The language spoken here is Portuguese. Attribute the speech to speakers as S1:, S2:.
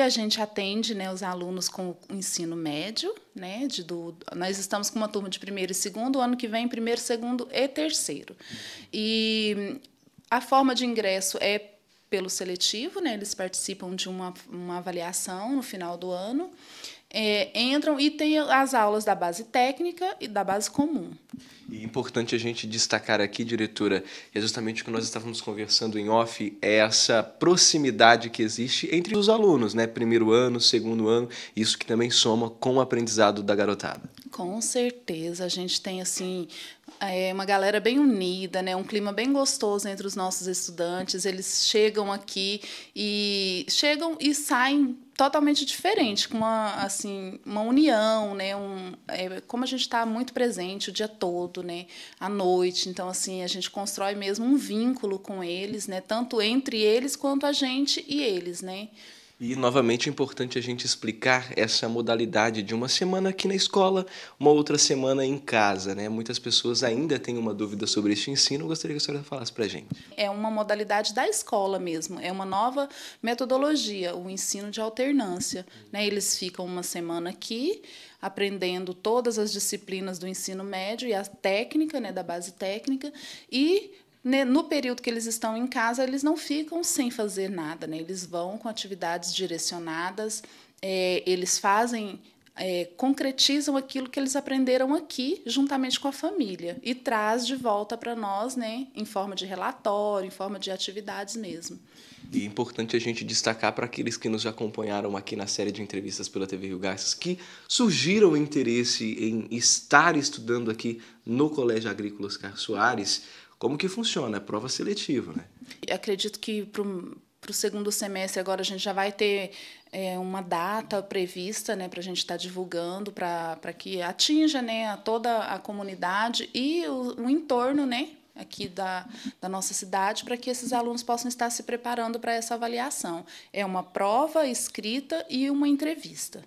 S1: A gente atende né, os alunos com o ensino médio, né? De, do, nós estamos com uma turma de primeiro e segundo, ano que vem primeiro, segundo e terceiro. E a forma de ingresso é pelo seletivo, né? Eles participam de uma, uma avaliação no final do ano é, entram e tem as aulas da base técnica e da base comum.
S2: E é importante a gente destacar aqui, diretora, é justamente o que nós estávamos conversando em off, é essa proximidade que existe entre os alunos, né? Primeiro ano, segundo ano, isso que também soma com o aprendizado da garotada.
S1: Com certeza, a gente tem assim é uma galera bem unida, né? Um clima bem gostoso entre os nossos estudantes. Eles chegam aqui e chegam e saem totalmente diferente, com uma, assim, uma união, né? Um, é, como a gente está muito presente o dia todo, né? À noite, então assim a gente constrói mesmo um vínculo com eles, né? Tanto entre eles quanto a gente e eles, né?
S2: E novamente é importante a gente explicar essa modalidade de uma semana aqui na escola, uma outra semana em casa, né? Muitas pessoas ainda têm uma dúvida sobre este ensino, eu gostaria que a senhora falasse para a gente.
S1: É uma modalidade da escola mesmo, é uma nova metodologia, o ensino de alternância, né? Eles ficam uma semana aqui, aprendendo todas as disciplinas do ensino médio e a técnica, né, da base técnica, e né, no período que eles estão em casa, eles não ficam sem fazer nada, né? eles vão com atividades direcionadas, é, eles fazem, é, concretizam aquilo que eles aprenderam aqui, juntamente com a família, e traz de volta para nós, né? em forma de relatório, em forma de atividades mesmo.
S2: E é importante a gente destacar para aqueles que nos acompanharam aqui na série de entrevistas pela TV Rio Garças que surgiram interesse em estar estudando aqui no Colégio Agrícola Oscar Soares como que funciona? É prova seletiva, né?
S1: Eu acredito que para o segundo semestre agora a gente já vai ter é, uma data prevista né, para a gente estar tá divulgando, para que atinja né, a toda a comunidade e o, o entorno né, aqui da, da nossa cidade para que esses alunos possam estar se preparando para essa avaliação. É uma prova escrita e uma entrevista.